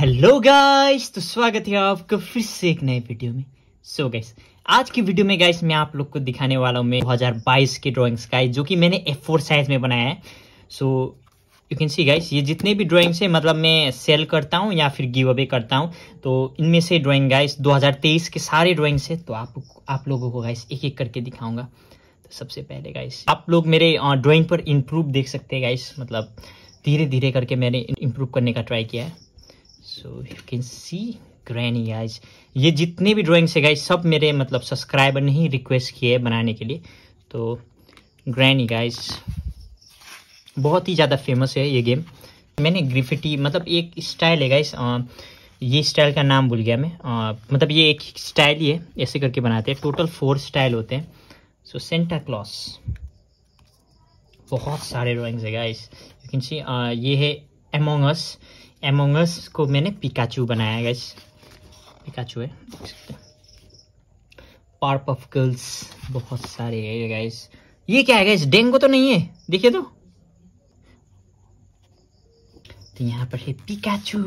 hello guys तो स्वागत है आपका फिर से एक नए वीडियो में सो so गाइस आज की वीडियो में गाइस मैं आप लोग को दिखाने वाला हूँ मैं 2022 के ड्राइंग्स का जो कि मैंने ए फोर साइज में बनाया है so you can see guys ये जितने भी ड्राइंग्स है मतलब मैं सेल करता हूँ या फिर गिव अवे करता हूँ तो इनमें से ड्रॉइंग गाइस दो के सारे ड्राइंग्स है तो आप आप लोगों को गाइस एक एक करके दिखाऊंगा तो सबसे पहले गाइस आप लोग मेरे ड्रॉइंग पर इम्प्रूव देख सकते हैं गाइस मतलब धीरे धीरे करके मैंने इम्प्रूव करने का ट्राई किया है so you can see granny eyes ये जितने भी ड्राइंग्स है गाइज सब मेरे मतलब सब्सक्राइबर ने ही रिक्वेस्ट किए बनाने के लिए तो ग्रैनी गाइज बहुत ही ज़्यादा फेमस है ये गेम मैंने ग्रिफिटी मतलब एक स्टाइल है गाइस ये स्टाइल का नाम भूल गया मैं आ, मतलब ये एक स्टाइल ही है ऐसे करके बनाते हैं टोटल फोर स्टाइल होते हैं सो सेंटा क्लॉस बहुत सारे ड्राइंग्स है गाइस यू कैन सी ये है एमोंगस एमोंगस को मैंने पिकाचू बनाया गया पिकाचू है पार्प ऑफ गर्ल्स बहुत सारे है गैस ये क्या है गाइस डेंगू तो नहीं है देखिए तो तो यहाँ पर है Pikachu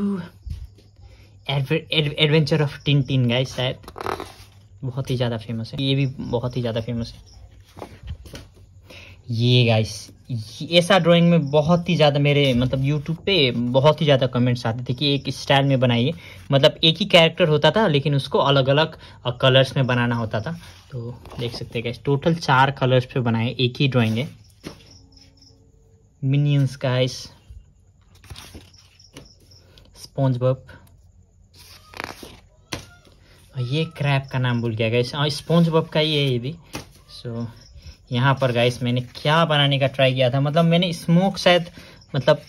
adventure of Tintin guys शायद बहुत ही ज़्यादा फेमस है ये भी बहुत ही ज़्यादा फेमस है ये गाइस ऐसा ड्राइंग में बहुत ही ज़्यादा मेरे मतलब यूट्यूब पे बहुत ही ज़्यादा कमेंट्स आते थे कि एक स्टाइल में बनाइए मतलब एक ही कैरेक्टर होता था लेकिन उसको अलग अलग कलर्स में बनाना होता था तो देख सकते हैं गाइस टोटल चार कलर्स पे बनाए एक ही ड्राइंग है मिनियंस गाइस स्पॉन्ज ये क्रैप का नाम भूल गया गाइस स्पॉन्ज बप का ही है ये भी सो so, यहाँ पर गाइस मैंने क्या बनाने का ट्राई किया था मतलब मैंने स्मोक शायद मतलब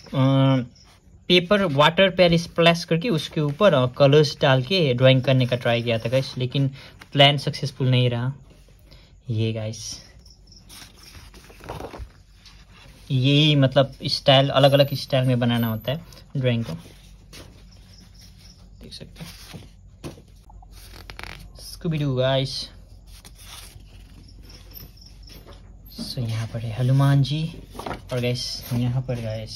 पेपर वाटर पेयर स्प्लैश करके उसके ऊपर कलर्स डाल के ड्राइंग करने का ट्राई किया था गाइस लेकिन प्लान सक्सेसफुल नहीं रहा ये गाइस यही मतलब स्टाइल अलग अलग स्टाइल में बनाना होता है ड्राइंग को देख सकते हैं गाइस सो यहाँ पर है हनुमान जी और गैस यहाँ पर गैस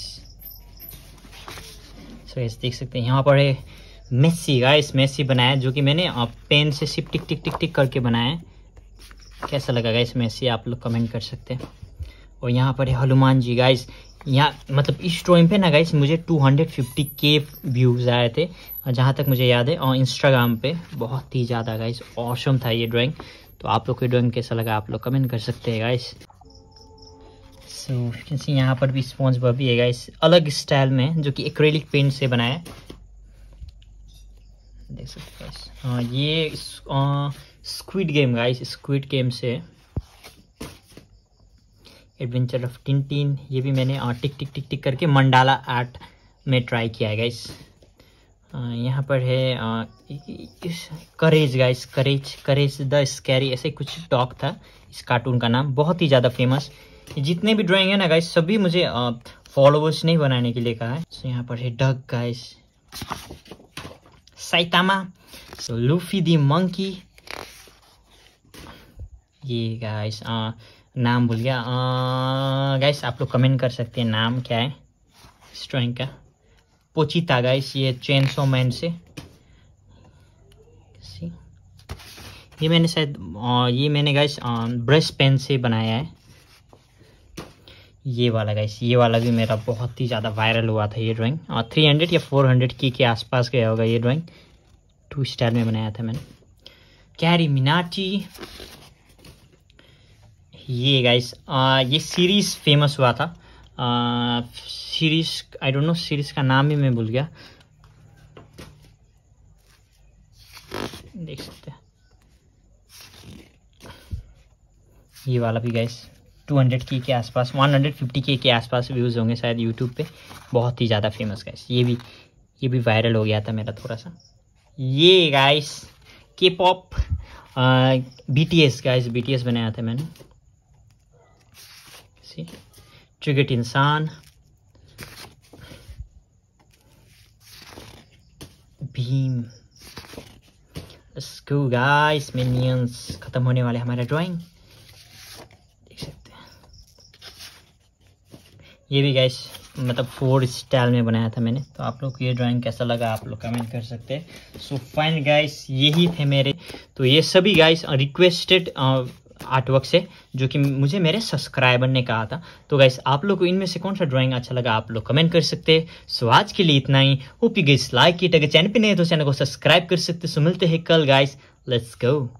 सो गैस देख सकते हैं यहाँ पर है मेसी गाइस मेसी बनाया जो कि मैंने पेन से सिर्फ टिक टिक टिक टिक करके बनाया है कैसा लगा गाइस मेसी आप लोग कमेंट कर सकते हैं और यहाँ पर है हनुमान जी गाइस यहाँ मतलब इस ड्रॉइंग पे ना गाइस मुझे 250 के व्यूज़ आए थे जहाँ तक मुझे याद है और इंस्टाग्राम पे बहुत ही ज़्यादा गाइस ऑसम था ये ड्राइंग तो आप लोग की ड्राइंग कैसा लगा आप लोग कमेंट कर सकते हैं गाइस सो तो जैसे यहाँ पर भी स्पॉन्ज बॉबी है गाइस अलग स्टाइल में जो कि एक्रेलिक पेंट से बनाया है देख सकते गाइस हाँ ये squid game guys squid game से एडवेंचर ऑफ टिन टिन ये भी मैंने हाँ, टिक टिक टिक टिक करके मंडाला आर्ट में ट्राई किया है गाइस यहाँ पर है uh, courage guys courage courage the scary ऐसे कुछ टॉक था इस कार्टून का नाम बहुत ही ज़्यादा फेमस जितने भी ड्राइंग है ना गाइस सभी मुझे फॉलोअर्स नहीं बनाने के लिए कहा है सो यहाँ पर है Doug guys Saitama so Luffy D monkey ये गाइस नाम भूल गया गाइस आप लोग कमेंट कर सकते हैं नाम क्या है इस ड्राइंग का पोचिता गाइस ये चेन सो मैन से ये मैंने शायद ये मैंने गाइस ब्रश पेन से बनाया है ये वाला गाइस ये वाला भी मेरा बहुत ही ज़्यादा वायरल हुआ था ये ड्राइंग और थ्री हंड्रेड या फोर हंड्रेड की के आसपास गया होगा ये ड्राइंग टू स्टार में बनाया था मैंने कैरी मिनाटी ये गाइस ये सीरीज़ फेमस हुआ था uh, series I don't know series का नाम ही मैं भूल गया देख सकते हैं ये वाला भी गाइस 200 के के आसपास 150 के के आसपास व्यूज़ होंगे शायद यूट्यूब पे बहुत ही ज़्यादा फेमस गैस ये भी ये भी वायरल हो गया था मेरा थोड़ा सा ये guys K pop B T S guys B T S बनाया था मैंने सी इंसान भीम लेट्स गाइस मिनियंस खत्म होने वाले हमारा ड्राइंग देख सकते हैं ये भी गाइस मतलब फोर स्टाइल में बनाया था मैंने तो आप लोग को ये ड्राइंग कैसा लगा आप लोग कमेंट कर सकते हैं सो फाइन गाइस यही थे मेरे तो ये सभी गाइस रिक्वेस्टेड आर्टवर्क से जो कि मुझे मेरे सब्सक्राइबर ने कहा था तो गाइस आप लोग को इनमें से कौन सा ड्राइंग अच्छा लगा आप लोग कमेंट कर सकते हैं सो आज के लिए इतना ही hope you guys like it अगर चैनल पे नहीं है तो चैनल को सब्सक्राइब कर सकते सो मिलते हैं कल गाइस लेट्स गो